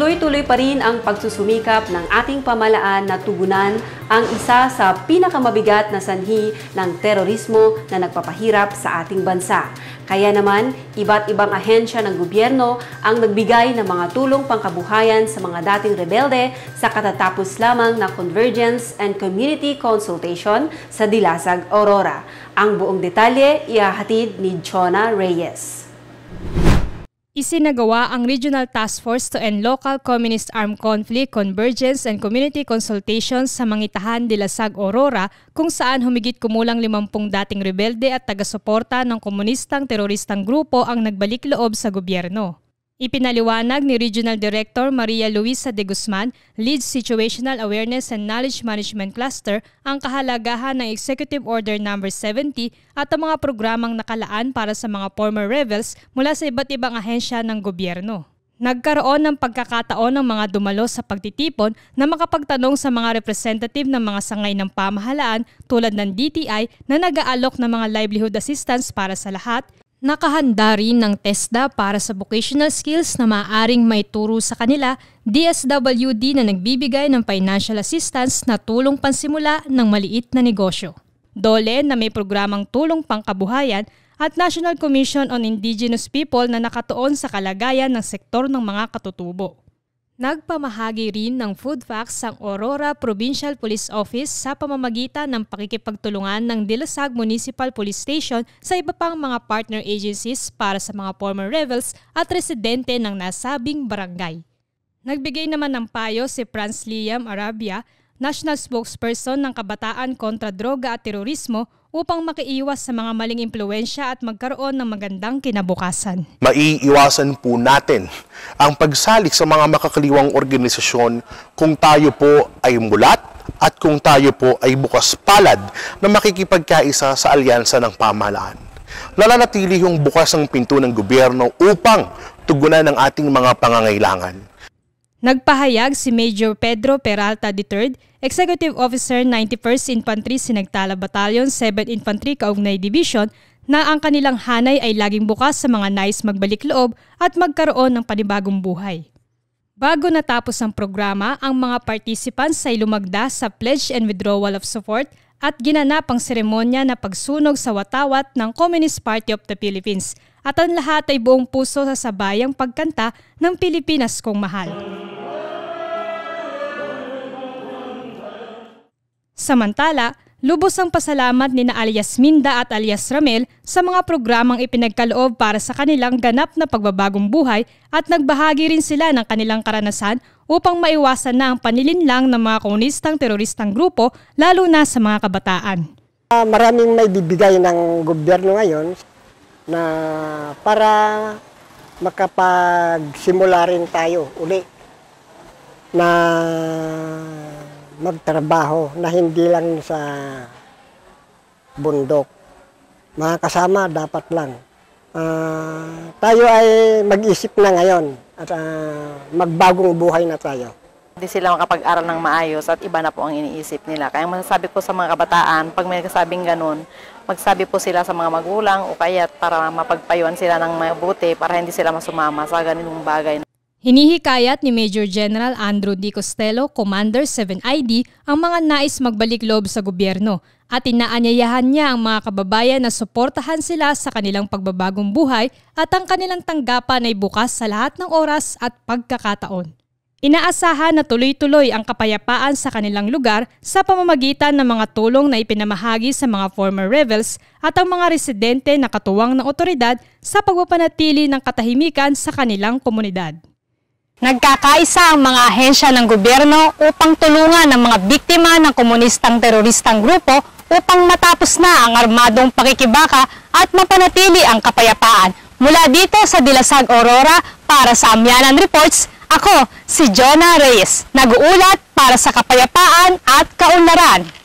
Tuloy-tuloy pa rin ang pagsusumikap ng ating pamalaan na tugunan ang isa sa pinakamabigat na sanhi ng terorismo na nagpapahirap sa ating bansa. Kaya naman, iba't ibang ahensya ng gobyerno ang nagbigay ng mga tulong pangkabuhayan sa mga dating rebelde sa katatapos lamang na Convergence and Community Consultation sa Dilasag, Aurora. Ang buong detalye iahatid ni Chona Reyes. Isinagawa ang Regional Task Force to End Local Communist Armed Conflict Convergence and Community Consultations sa Mangitahan de la Sag Aurora kung saan humigit kumulang 50 dating rebelde at taga-suporta ng komunistang teroristang grupo ang nagbalik loob sa gobyerno. Ipinaliwanag ni Regional Director Maria Luisa de Guzman, Lead Situational Awareness and Knowledge Management Cluster, ang kahalagahan ng Executive Order No. 70 at ang mga programang nakalaan para sa mga former rebels mula sa iba't ibang ahensya ng gobyerno. Nagkaroon ng pagkakataon ng mga dumalo sa pagtitipon na makapagtanong sa mga representative ng mga sangay ng pamahalaan tulad ng DTI na nag-aalok ng mga livelihood assistance para sa lahat, Nakahanda rin ng TESDA para sa vocational skills na maaring may turo sa kanila, DSWD na nagbibigay ng financial assistance na tulong pansimula ng maliit na negosyo. DOLE na may programang tulong pangkabuhayan at National Commission on Indigenous People na nakatuon sa kalagayan ng sektor ng mga katutubo. Nagpamahagi rin ng food facts ang Aurora Provincial Police Office sa pamamagitan ng pakikipagtulungan ng Dilasag Municipal Police Station sa iba pang mga partner agencies para sa mga former rebels at residente ng nasabing barangay. Nagbigay naman ng payo si Franz Liam Arabia, National Spokesperson ng Kabataan kontra Droga at Terorismo upang makiiwas sa mga maling impluensya at magkaroon ng magandang kinabukasan. Maiiwasan po natin ang pagsalik sa mga makakaliwang organisasyon kung tayo po ay mulat at kung tayo po ay bukas palad na makikipagkaisa sa alyansa ng pamahalaan. Lalanatili yung bukas ang pinto ng gobyerno upang tugunan ang ating mga pangangailangan. Nagpahayag si Major Pedro Peralta III Executive Officer 91st Infantry Sinagtala Battalion 7 th Infantry Kaugnay Division na ang kanilang hanay ay laging bukas sa mga nais nice magbalik loob at magkaroon ng panibagong buhay. Bago natapos ang programa, ang mga participants ay lumagda sa Pledge and Withdrawal of Support at ginanap ang seremonya na pagsunog sa watawat ng Communist Party of the Philippines at ang lahat ay buong puso sa sabayang pagkanta ng Pilipinas kong mahal. Samantala, lubos ang pasalamat ni na alias Minda at alias Ramel sa mga programang ipinagkaloob para sa kanilang ganap na pagbabagong buhay at nagbahagi rin sila ng kanilang karanasan upang maiwasan na ang panilinlang ng mga komunistang teroristang grupo lalo na sa mga kabataan. Uh, maraming may bibigay ng gobyerno ngayon na para makapagsimula rin tayo uli na magtrabaho na hindi lang sa bundok. Mga kasama, dapat lang. Uh, tayo ay mag-isip na ngayon at uh, magbagong buhay na tayo. Hindi sila makapag-aral ng maayos at iba na po ang iniisip nila. Kaya masasabi ko sa mga kabataan, pag may kasabing ganun, magsabi po sila sa mga magulang o kaya para mapagpayuan sila ng mabuti para hindi sila masumama sa ganitong bagay. Hinihikayat ni Major General Andrew D. Costello, Commander 7ID, ang mga nais magbalik loob sa gobyerno at inaanyayahan niya ang mga kababayan na suportahan sila sa kanilang pagbabagong buhay at ang kanilang tanggapan ay bukas sa lahat ng oras at pagkakataon. Inaasahan na tuloy-tuloy ang kapayapaan sa kanilang lugar sa pamamagitan ng mga tulong na ipinamahagi sa mga former rebels at ang mga residente na katuwang ng otoridad sa pagpapanatili ng katahimikan sa kanilang komunidad. Nagkakaisa ang mga ahensya ng gobyerno upang tulungan ang mga biktima ng komunistang teroristang grupo upang matapos na ang armadong pakikibaka at mapanatili ang kapayapaan. Mula dito sa Dilasag Aurora para sa Amyanan Reports, ako si Jonah Reyes, nag-uulat para sa kapayapaan at kaunlaran.